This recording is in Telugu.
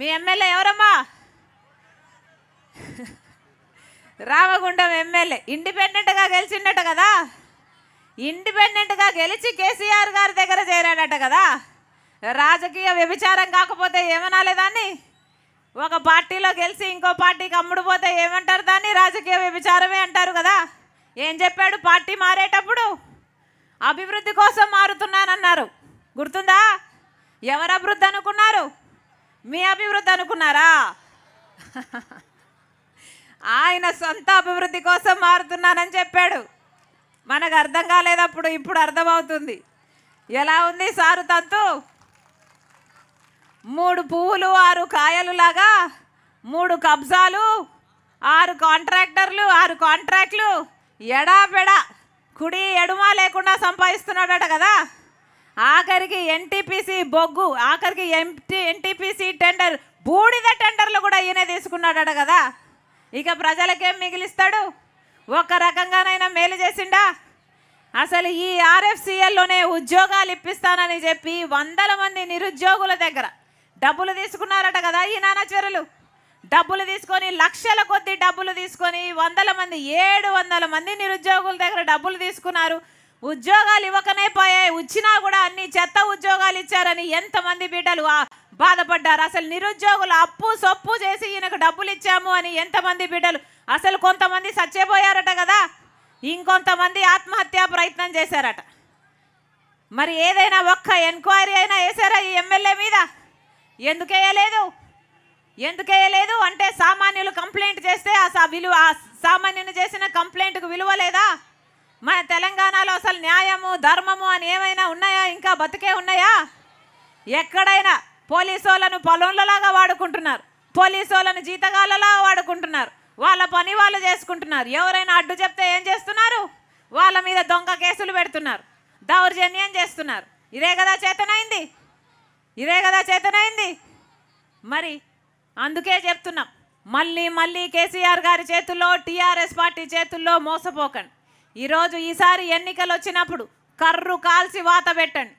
మీ ఎమ్మెల్యే ఎవరమ్మా రామగుండం ఎమ్మెల్యే ఇండిపెండెంట్గా గెలిచిండట కదా ఇండిపెండెంట్గా గెలిచి కేసీఆర్ గారి దగ్గర చేరాడట కదా రాజకీయ వ్యభిచారం కాకపోతే ఏమనాలే దాన్ని ఒక పార్టీలో గెలిచి ఇంకో పార్టీకి అమ్ముడు పోతే ఏమంటారు దాన్ని రాజకీయ వ్యభిచారమే అంటారు కదా ఏం చెప్పాడు పార్టీ మారేటప్పుడు అభివృద్ధి కోసం మారుతున్నానన్నారు గుర్తుందా ఎవరు అభివృద్ధి అనుకున్నారు మీ అభివృద్ధి అనుకున్నారా ఆయన సొంత అభివృద్ధి కోసం మారుతున్నానని చెప్పాడు మనకు అర్థం కాలేదప్పుడు ఇప్పుడు అర్థమవుతుంది ఎలా ఉంది సారు తంతు మూడు పువ్వులు ఆరు కాయలు లాగా మూడు కబ్జాలు ఆరు కాంట్రాక్టర్లు ఆరు కాంట్రాక్ట్లు ఎడాపెడా కుడి ఎడుమ లేకుండా సంపాదిస్తున్నాడట కదా ఆఖరికి ఎన్టీపీసీ బొగ్గు ఆఖరికి ఎంటీ ఎన్టీపీసీ టెండర్ బూడిద టెండర్లు కూడా ఈయనే తీసుకున్నాడట కదా ఇక ప్రజలకేం మిగిలిస్తాడు ఒక రకంగానైనా మేలు చేసిండా అసలు ఈ ఆర్ఎఫ్సిఎల్లోనే ఉద్యోగాలు ఇప్పిస్తానని చెప్పి వందల మంది నిరుద్యోగుల దగ్గర డబ్బులు తీసుకున్నారట కదా ఈ నానాచరులు డబ్బులు తీసుకొని లక్షల కొద్ది డబ్బులు తీసుకొని వందల మంది ఏడు వందల మంది నిరుద్యోగుల దగ్గర డబ్బులు తీసుకున్నారు ఉద్యోగాలు ఇవ్వకనే పోయాయి వచ్చినా కూడా అన్ని చెత్త ఉద్యోగాలు ఇచ్చారని ఎంతమంది బిడ్డలు బాధపడ్డారు అసలు నిరుద్యోగులు అప్పు సొప్పు చేసి ఈయనకు డబ్బులు ఇచ్చాము అని ఎంతమంది బిడ్డలు అసలు కొంతమంది చచ్చిపోయారట కదా ఇంకొంతమంది ఆత్మహత్యా ప్రయత్నం చేశారట మరి ఏదైనా ఒక్క ఎంక్వైరీ అయినా వేసారా ఈ ఎమ్మెల్యే మీద ఎందుకేయలేదు ఎందుకేయలేదు అంటే సామాన్యులు కంప్లైంట్ చేస్తే ఆ విలువ సామాన్యుని చేసిన కంప్లైంట్కు విలువ లేదా మన తెలంగాణలో అసలు న్యాయము ధర్మము అని ఏమైనా ఉన్నాయా ఇంకా బతికే ఉన్నాయా ఎక్కడైనా పోలీసు వాళ్ళను పొలంలలాగా వాడుకుంటున్నారు పోలీసు వాళ్ళను వాడుకుంటున్నారు వాళ్ళ పని వాళ్ళు చేసుకుంటున్నారు ఎవరైనా అడ్డు చెప్తే ఏం చేస్తున్నారు వాళ్ళ మీద దొంగ కేసులు పెడుతున్నారు దౌర్జన్యం చేస్తున్నారు ఇదే కదా చేతనైంది ఇదే కదా చేతనైంది మరి అందుకే చెప్తున్నాం మళ్ళీ మళ్ళీ కేసీఆర్ గారి చేతుల్లో టీఆర్ఎస్ పార్టీ చేతుల్లో మోసపోకండి ఈరోజు ఈసారి ఎన్నికలు వచ్చినప్పుడు కర్రు కాల్చి వాత పెట్టండి